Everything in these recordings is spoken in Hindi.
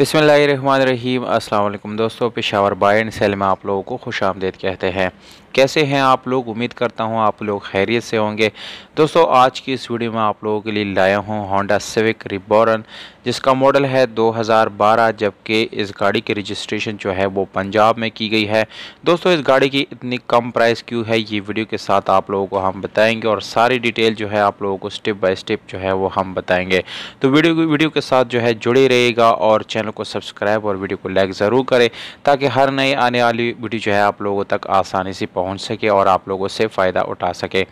बसमीम अल्लाम दोस्तों पेशावर बाय एंड सेल में आप लोगों को खुश आमदेद कहते हैं कैसे हैं आप लोग उम्मीद करता हूं आप लोग खैरियत से होंगे दोस्तों आज की इस वीडियो में आप लोगों के लिए लाया हूं होंडा सिविक रिबॉरन जिसका मॉडल है 2012 जबकि इस गाड़ी की रजिस्ट्रेशन जो है वो पंजाब में की गई है दोस्तों इस गाड़ी की इतनी कम प्राइस क्यों है ये वीडियो के साथ आप लोगों को हम बताएँगे और सारी डिटेल जो है आप लोगों को स्टेप बाई स्टेप जो है वो हम बताएँगे तो वीडियो वीडियो के साथ जो है जुड़े रहेगा और चैनल को सब्सक्राइब और वीडियो को लाइक ज़रूर करें ताकि हर नई आने वाली वीडियो जो है आप लोगों तक आसानी से पहुंच सके और आप लोगों से फ़ायदा उठा सके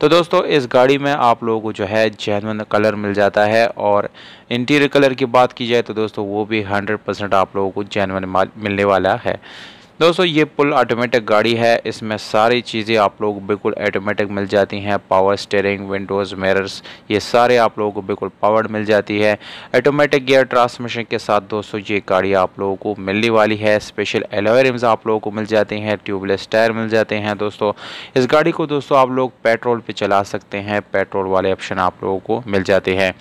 तो दोस्तों इस गाड़ी में आप लोगों को जो है जैनवन कलर मिल जाता है और इंटीरियर कलर की बात की जाए तो दोस्तों वो भी हंड्रेड आप लोगों को जैनवन मिलने वाला है दोस्तों ये पुल ऑटोमेटिक गाड़ी है इसमें सारी चीज़ें आप लोग बिल्कुल ऑटोमेटिक मिल जाती हैं पावर स्टेयरिंग विंडोज़ मिरर्स ये सारे आप लोगों को बिल्कुल पावर्ड मिल जाती है ऑटोमेटिक गियर ट्रांसमिशन के साथ दोस्तों ये गाड़ी आप लोगों को मिलने वाली है स्पेशल एलोवेरिम्स आप लोगों को मिल जाते हैं ट्यूबलेस टायर मिल जाते हैं दोस्तों इस गाड़ी को दोस्तों आप लोग पेट्रोल पर चला सकते हैं पेट्रोल वाले ऑप्शन आप लोगों को मिल जाते हैं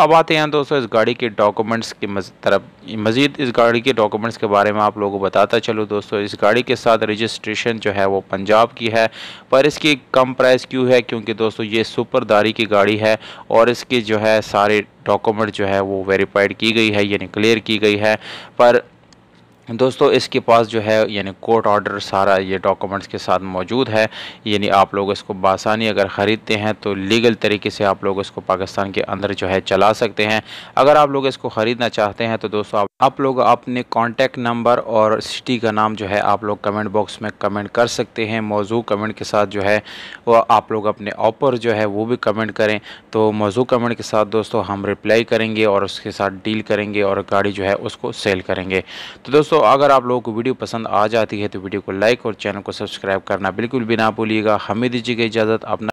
अब आते हैं दोस्तों इस गाड़ी के डॉक्यूमेंट्स की तरफ मज़ीद इस गाड़ी के डॉक्यूमेंट्स के बारे में आप लोगों को बताता चलो दोस्तों इस गाड़ी के साथ रजिस्ट्रेशन जो है वो पंजाब की है पर इसकी कम प्राइस क्यों है क्योंकि दोस्तों ये सुपरदारी की गाड़ी है और इसके जो है सारे डॉक्यूमेंट जो है वो वेरीफाइड की गई है यानी क्लियर की गई है पर दोस्तों इसके पास जो है यानी कोर्ट ऑर्डर सारा ये डॉक्यूमेंट्स के साथ मौजूद है यानी आप लोग इसको बासानी अगर ख़रीदते हैं तो लीगल तरीके से आप लोग इसको पाकिस्तान के अंदर जो है चला सकते हैं अगर आप लोग इसको ख़रीदना चाहते हैं तो दोस्तों आप, आप लोग अपने कॉन्टैक्ट नंबर और सिटी का नाम जो है आप लोग कमेंट बॉक्स में कमेंट कर सकते हैं मौजू कमेंट के साथ जो है वो आप लोग अपने ऑपर जो है वो भी कमेंट करें तो मौजू कमेंट के साथ दोस्तों हम रिप्लाई करेंगे और उसके साथ डील करेंगे और गाड़ी जो है उसको सेल करेंगे तो दोस्तों दोस्तों अगर आप लोगों को वीडियो पसंद आ जाती है तो वीडियो को लाइक और चैनल को सब्सक्राइब करना बिल्कुल भी ना भूलिएगा हमें दीजिएगा इजाज़त अपना